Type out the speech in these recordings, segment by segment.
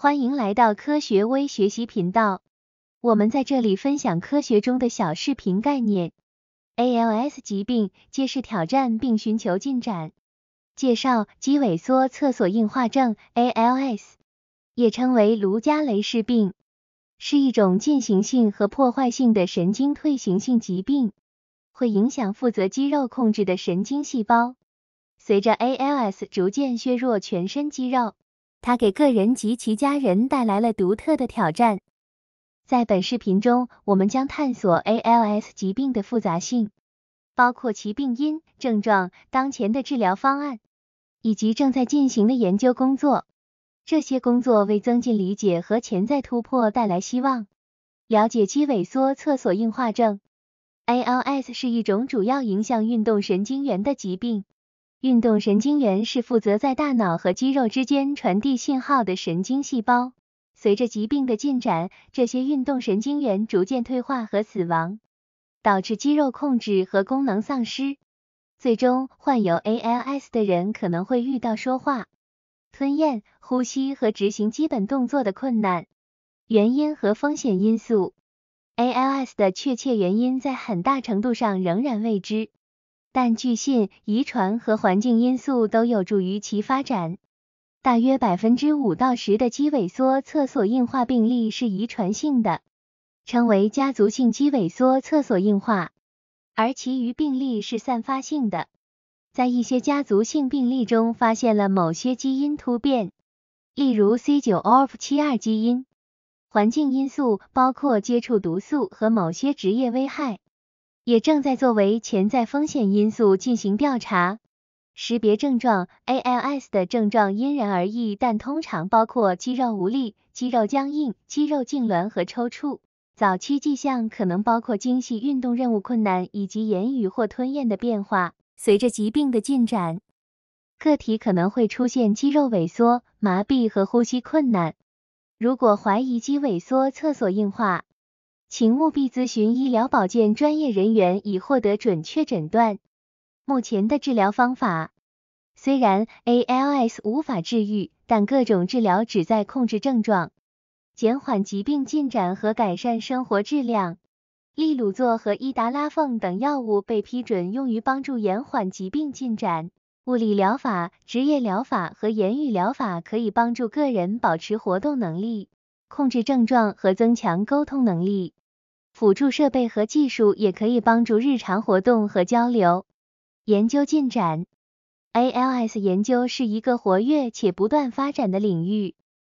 欢迎来到科学微学习频道，我们在这里分享科学中的小视频概念。ALS 疾病揭示挑战并寻求进展。介绍：肌萎缩、厕所硬化症 （ALS） 也称为卢加雷氏病，是一种进行性和破坏性的神经退行性疾病，会影响负责肌肉控制的神经细胞。随着 ALS 逐渐削弱全身肌肉。它给个人及其家人带来了独特的挑战。在本视频中，我们将探索 ALS 疾病的复杂性，包括其病因、症状、当前的治疗方案以及正在进行的研究工作。这些工作为增进理解和潜在突破带来希望。了解肌萎缩侧索硬化症 （ALS） 是一种主要影响运动神经元的疾病。运动神经元是负责在大脑和肌肉之间传递信号的神经细胞。随着疾病的进展，这些运动神经元逐渐退化和死亡，导致肌肉控制和功能丧失。最终，患有 ALS 的人可能会遇到说话、吞咽、呼吸和执行基本动作的困难。原因和风险因素：ALS 的确切原因在很大程度上仍然未知。但据信，遗传和环境因素都有助于其发展。大约百分之五到十的肌萎缩、厕所硬化病例是遗传性的，称为家族性肌萎缩、厕所硬化，而其余病例是散发性的。在一些家族性病例中发现了某些基因突变，例如 C9orf72 基因。环境因素包括接触毒素和某些职业危害。也正在作为潜在风险因素进行调查。识别症状，ALS 的症状因人而异，但通常包括肌肉无力、肌肉僵硬、肌肉痉挛和抽搐。早期迹象可能包括精细运动任务困难以及言语或吞咽的变化。随着疾病的进展，个体可能会出现肌肉萎缩、麻痹和呼吸困难。如果怀疑肌萎缩、厕所硬化。请务必咨询医疗保健专业人员以获得准确诊断。目前的治疗方法，虽然 ALS 无法治愈，但各种治疗旨在控制症状，减缓疾病进展和改善生活质量。利鲁唑和依达拉奉等药物被批准用于帮助延缓疾病进展。物理疗法、职业疗法和言语疗法可以帮助个人保持活动能力，控制症状和增强沟通能力。辅助设备和技术也可以帮助日常活动和交流。研究进展：ALS 研究是一个活跃且不断发展的领域，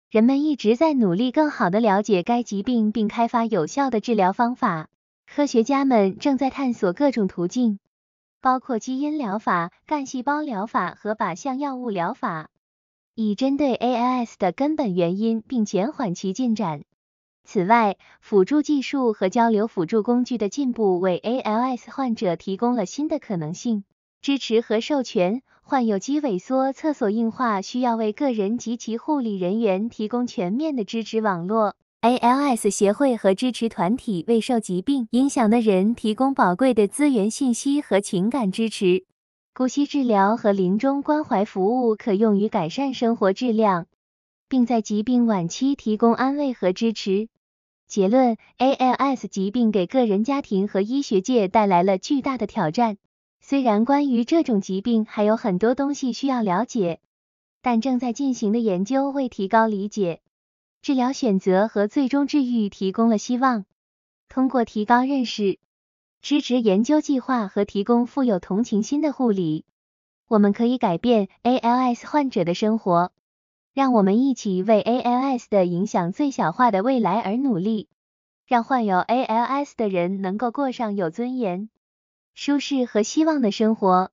人们一直在努力更好地了解该疾病并开发有效的治疗方法。科学家们正在探索各种途径，包括基因疗法、干细胞疗法和靶向药物疗法，以针对 ALS 的根本原因并减缓其进展。此外，辅助技术和交流辅助工具的进步为 ALS 患者提供了新的可能性。支持和授权患有肌萎缩、厕所硬化，需要为个人及其护理人员提供全面的支持网络。ALS 协会和支持团体为受疾病影响的人提供宝贵的资源信息和情感支持。姑息治疗和临终关怀服务可用于改善生活质量，并在疾病晚期提供安慰和支持。结论：ALS 疾病给个人、家庭和医学界带来了巨大的挑战。虽然关于这种疾病还有很多东西需要了解，但正在进行的研究为提高理解、治疗选择和最终治愈提供了希望。通过提高认识、支持研究计划和提供富有同情心的护理，我们可以改变 ALS 患者的生活。让我们一起为 ALS 的影响最小化的未来而努力，让患有 ALS 的人能够过上有尊严、舒适和希望的生活。